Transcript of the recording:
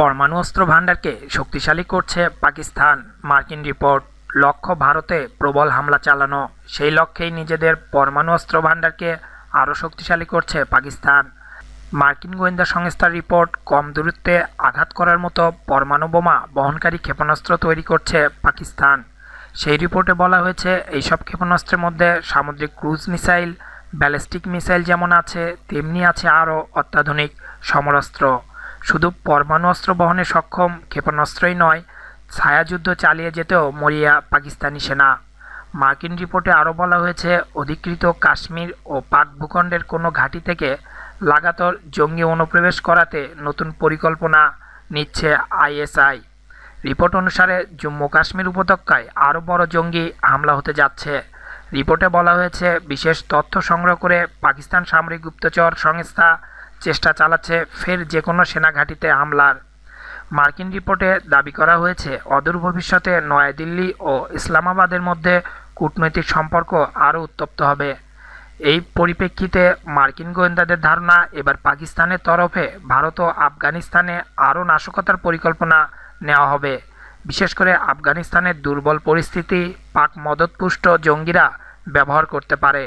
পরমাণু অস্ত্র ভাণ্ডারকে শক্তিশালী করছে পাকিস্তান মার্কিন রিপোর্ট লক্ষ্য ভারতে প্রবল হামলা চালানো সেই লক্ষ্যেই নিজেদের পরমাণু অস্ত্র ভাণ্ডারকে আরও শক্তিশালী করছে পাকিস্তান মার্কিন গোয়েন্দা সংস্থার রিপোর্ট কম দূরত্বে আঘাত করার মতো পরমাণু বোমা বহনকারী ক্ষেপণাস্ত্র তৈরি করছে পাকিস্তান সেই রিপোর্টে বলা হয়েছে এইসব ক্ষেপণাস্ত্রের মধ্যে সামুদ্রিক ক্রুজ মিসাইল ব্যালিস্টিক মিসাইল যেমন আছে তেমনি আছে আরও অত্যাধুনিক সমরাস্ত্র শুধু পরমাণু অস্ত্র বহনে সক্ষম ক্ষেপণাস্ত্রই নয় ছায়াযুদ্ধ চালিয়ে যেতেও মরিয়া পাকিস্তানি সেনা মার্কিন রিপোর্টে আরও বলা হয়েছে অধিকৃত কাশ্মীর ও পাক ভূখণ্ডের কোনো ঘাঁটি থেকে লাগাতার জঙ্গি অনুপ্রবেশ করাতে নতুন পরিকল্পনা নিচ্ছে আইএসআই রিপোর্ট অনুসারে জম্মু কাশ্মীর উপত্যকায় আরও বড় জঙ্গি হামলা হতে যাচ্ছে রিপোর্টে বলা হয়েছে বিশেষ তথ্য সংগ্রহ করে পাকিস্তান সামরিক গুপ্তচর সংস্থা চেষ্টা চালাচ্ছে ফের যে কোনো সেনা ঘাঁটিতে হামলার মার্কিন রিপোর্টে দাবি করা হয়েছে অদূর ভবিষ্যতে নয়াদিল্লি ও ইসলামাবাদের মধ্যে কূটনৈতিক সম্পর্ক আরও উত্তপ্ত হবে এই পরিপ্রেক্ষিতে মার্কিন গোয়েন্দাদের ধারণা এবার পাকিস্তানের তরফে ভারত ও আফগানিস্তানে আরও নাশকতার পরিকল্পনা নেওয়া হবে বিশেষ করে আফগানিস্তানের দুর্বল পরিস্থিতি পাক মদতপুষ্ট জঙ্গিরা ব্যবহার করতে পারে